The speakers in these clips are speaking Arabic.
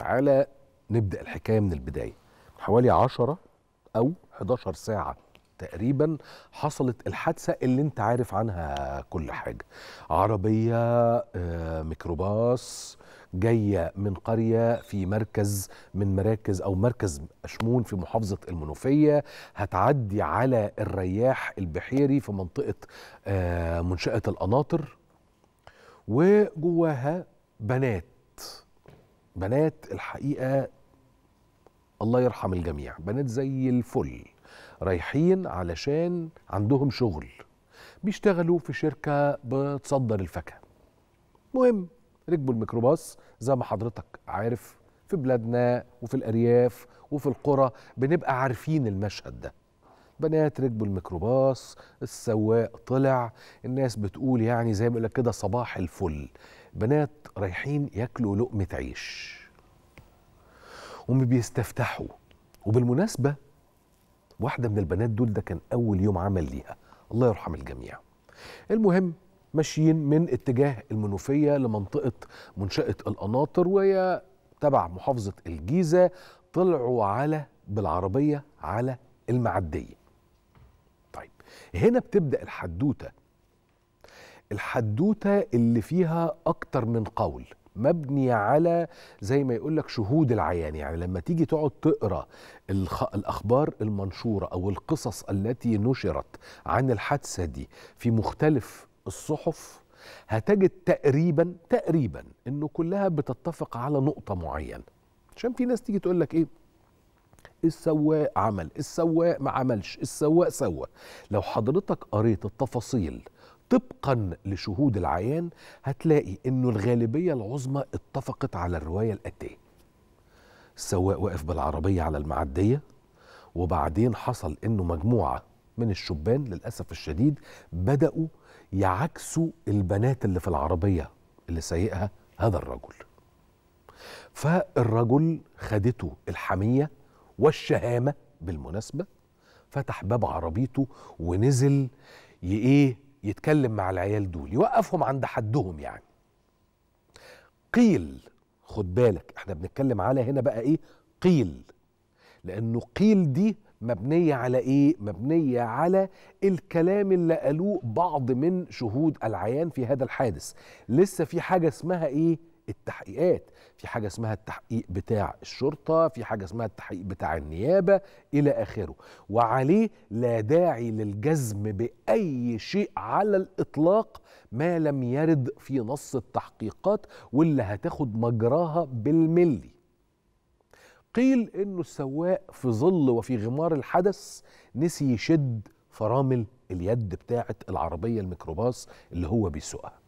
تعالى نبدأ الحكاية من البداية حوالي 10 أو 11 ساعة تقريبا حصلت الحادثة اللي انت عارف عنها كل حاجة عربية آه، ميكروباص جاية من قرية في مركز من مراكز أو مركز أشمون في محافظة المنوفية هتعدي على الرياح البحيري في منطقة آه، منشأة القناطر وجواها بنات بنات الحقيقه الله يرحم الجميع بنات زي الفل رايحين علشان عندهم شغل بيشتغلوا في شركه بتصدر الفاكهه مهم ركبوا الميكروباص زي ما حضرتك عارف في بلادنا وفي الارياف وفي القرى بنبقى عارفين المشهد ده بنات ركبوا الميكروباص السواق طلع الناس بتقول يعني زي ما يقول كده صباح الفل بنات رايحين ياكلوا لقمة عيش هم بيستفتحوا وبالمناسبة واحدة من البنات دول ده كان أول يوم عمل ليها الله يرحم الجميع المهم ماشيين من اتجاه المنوفية لمنطقة منشأة القناطر وهي تبع محافظة الجيزة طلعوا على بالعربية على المعدية طيب هنا بتبدأ الحدوتة الحدوته اللي فيها اكتر من قول مبني على زي ما يقول لك شهود العيان يعني لما تيجي تقعد تقرا الاخبار المنشوره او القصص التي نشرت عن الحادثه دي في مختلف الصحف هتجد تقريبا تقريبا انه كلها بتتفق على نقطه معينه عشان في ناس تيجي تقول لك ايه السواق عمل السواق ما عملش السواق سوى لو حضرتك قريت التفاصيل طبقا لشهود العيان هتلاقي انه الغالبيه العظمى اتفقت على الروايه الاتيه السواق وقف بالعربيه على المعديه وبعدين حصل انه مجموعه من الشبان للاسف الشديد بداوا يعكسوا البنات اللي في العربيه اللي سايقها هذا الرجل فالرجل خدته الحميه والشهامه بالمناسبه فتح باب عربيته ونزل ايه يتكلم مع العيال دول يوقفهم عند حدهم يعني قيل خد بالك احنا بنتكلم على هنا بقى ايه قيل لانه قيل دي مبنيه على ايه مبنيه على الكلام اللي قالوه بعض من شهود العيان في هذا الحادث لسه في حاجه اسمها ايه التحقيقات في حاجه اسمها التحقيق بتاع الشرطه في حاجه اسمها التحقيق بتاع النيابه الى اخره وعليه لا داعي للجزم باي شيء على الاطلاق ما لم يرد في نص التحقيقات واللي هتاخد مجراها بالملي قيل انه السواق في ظل وفي غمار الحدث نسي يشد فرامل اليد بتاعه العربيه الميكروباص اللي هو بيسوقها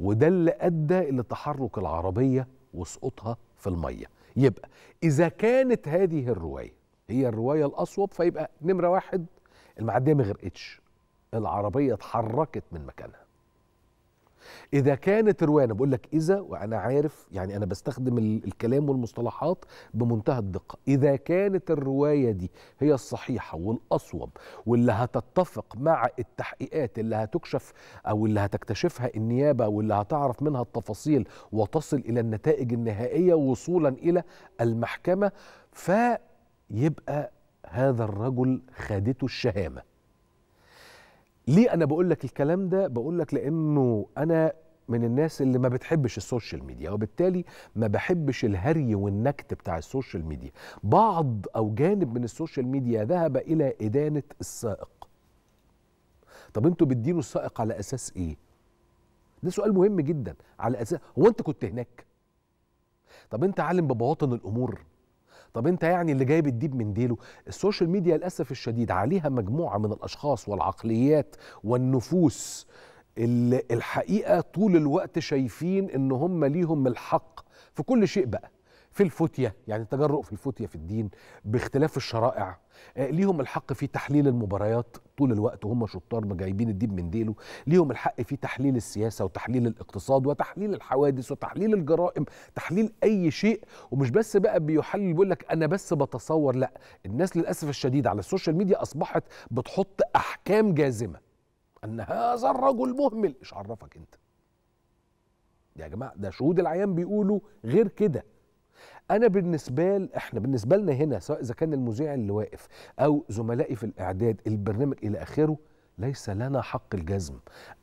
وده اللي أدى لتحرك العربية وسقوطها في المية يبقى إذا كانت هذه الرواية هي الرواية الأصوب فيبقى نمرة واحد المعدية ما غرقتش العربية اتحركت من مكانها اذا كانت روايه انا بقول لك اذا وانا عارف يعني انا بستخدم الكلام والمصطلحات بمنتهى الدقه اذا كانت الروايه دي هي الصحيحه والاصوب واللي هتتفق مع التحقيقات اللي هتكشف او اللي هتكتشفها النيابه واللي هتعرف منها التفاصيل وتصل الى النتائج النهائيه وصولا الى المحكمه فيبقى هذا الرجل خادته الشهامه ليه انا بقول لك الكلام ده بقول لك لانه انا من الناس اللي ما بتحبش السوشيال ميديا وبالتالي ما بحبش الهري والنكت بتاع السوشيال ميديا بعض او جانب من السوشيال ميديا ذهب الى ادانه السائق طب انتوا بتدينوا السائق على اساس ايه ده سؤال مهم جدا على اساس هو انت كنت هناك طب انت عالم ببواطن الامور طب انت يعني اللي جايب الديب من ديله السوشيال ميديا للاسف الشديد عليها مجموعه من الاشخاص والعقليات والنفوس اللي الحقيقه طول الوقت شايفين ان هم ليهم الحق في كل شيء بقى في الفتية يعني التجرؤ في الفتية في الدين باختلاف الشرائع آه، ليهم الحق في تحليل المباريات طول الوقت وهم شطار جايبين الدين من ديله ليهم الحق في تحليل السياسة وتحليل الاقتصاد وتحليل الحوادث وتحليل الجرائم تحليل أي شيء ومش بس بقى بيحلل بيقول لك أنا بس بتصور لا الناس للأسف الشديد على السوشيال ميديا أصبحت بتحط أحكام جازمة أن هذا الرجل مهمل إيش عرفك أنت يا جماعة ده شهود العيان بيقولوا غير كده انا بالنسبه لي احنا بالنسبه لنا هنا سواء اذا كان المذيع اللي واقف او زملائي في الاعداد البرنامج الى اخره ليس لنا حق الجزم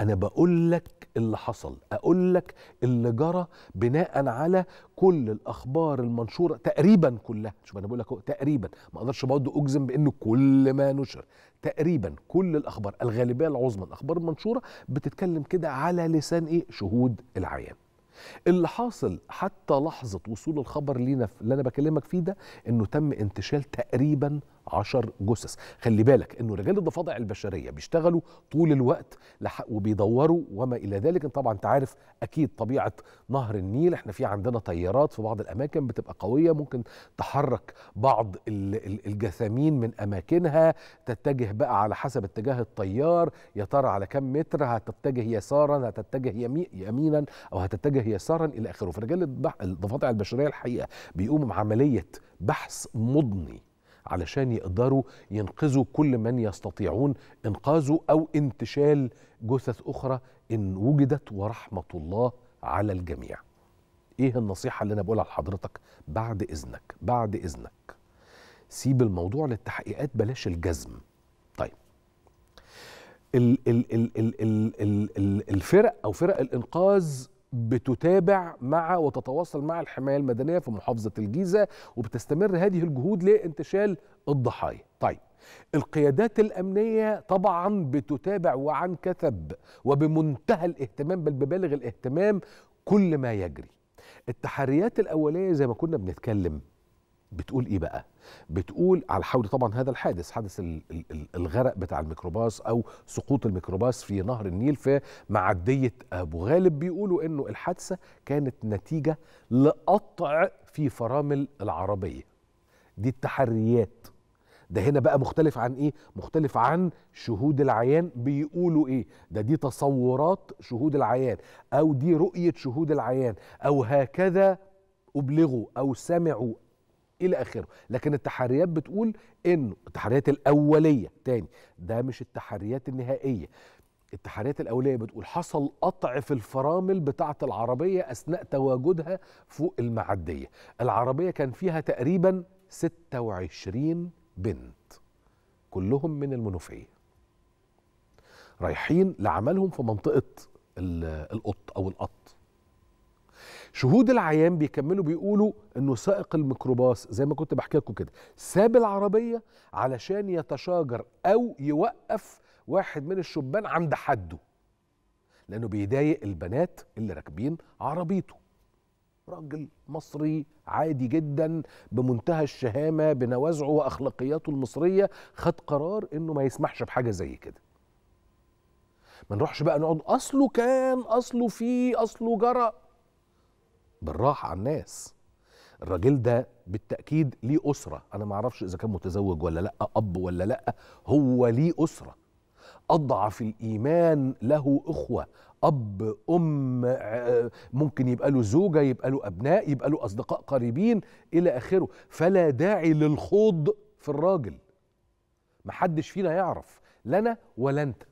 انا بقول لك اللي حصل اقول لك اللي جرى بناء على كل الاخبار المنشوره تقريبا كلها شوف انا بقول لك تقريبا ما اقدرش برضه اجزم بانه كل ما نشر تقريبا كل الاخبار الغالبيه العظمى الاخبار المنشوره بتتكلم كده على لسان ايه شهود العيان اللي حاصل حتى لحظه وصول الخبر لينا اللي انا بكلمك فيه ده انه تم انتشال تقريبا 10 جثث خلي بالك انه رجال الضفادع البشريه بيشتغلوا طول الوقت وبيدوروا وما الى ذلك طبعا انت عارف اكيد طبيعه نهر النيل احنا في عندنا تيارات في بعض الاماكن بتبقى قويه ممكن تحرك بعض الجثامين من اماكنها تتجه بقى على حسب اتجاه التيار يا ترى على كم متر هتتجه يسارا هتتجه يمينا او هتتجه يسارا الى اخره فرجال الضفادع البشريه الحقيقه بيقوموا بعمليه بحث مضني علشان يقدروا ينقذوا كل من يستطيعون انقاذه او انتشال جثث اخرى ان وجدت ورحمه الله على الجميع. ايه النصيحه اللي انا بقولها لحضرتك بعد اذنك بعد اذنك سيب الموضوع للتحقيقات بلاش الجزم. طيب ال ال ال ال ال ال الفرق او فرق الانقاذ بتتابع مع وتتواصل مع الحمايه المدنيه في محافظه الجيزه وبتستمر هذه الجهود لانتشال الضحايا. طيب القيادات الامنيه طبعا بتتابع وعن كثب وبمنتهى الاهتمام بل ببالغ الاهتمام كل ما يجري. التحريات الاوليه زي ما كنا بنتكلم بتقول ايه بقى بتقول على حول طبعا هذا الحادث حادث الغرق بتاع الميكروباص او سقوط الميكروباص في نهر النيل في معديه ابو غالب بيقولوا انه الحادثه كانت نتيجه لقطع في فرامل العربيه دي التحريات ده هنا بقى مختلف عن ايه مختلف عن شهود العيان بيقولوا ايه ده دي تصورات شهود العيان او دي رؤيه شهود العيان او هكذا ابلغوا او سمعوا الى اخره لكن التحريات بتقول انه التحريات الاوليه تاني ده مش التحريات النهائيه التحريات الأولية بتقول حصل قطع في الفرامل بتاعة العربية أثناء تواجدها فوق المعدية العربية كان فيها تقريبا 26 بنت كلهم من المنوفية رايحين لعملهم في منطقة القط أو القط شهود العيان بيكملوا بيقولوا انه سائق الميكروباص زي ما كنت بحكي لكم كده ساب العربيه علشان يتشاجر او يوقف واحد من الشبان عند حده لانه بيضايق البنات اللي راكبين عربيته راجل مصري عادي جدا بمنتهى الشهامه بنوازعه واخلاقياته المصريه خد قرار انه ما يسمحش بحاجه زي كده ما نروحش بقى نقعد اصله كان اصله فيه اصله جرى بالراحه على الناس الراجل ده بالتاكيد ليه اسره انا ما اعرفش اذا كان متزوج ولا لا اب ولا لا هو ليه اسره اضعف الايمان له اخوه اب ام ممكن يبقى له زوجه يبقى له ابناء يبقى له اصدقاء قريبين الى اخره فلا داعي للخوض في الراجل محدش فينا يعرف لنا ولا انت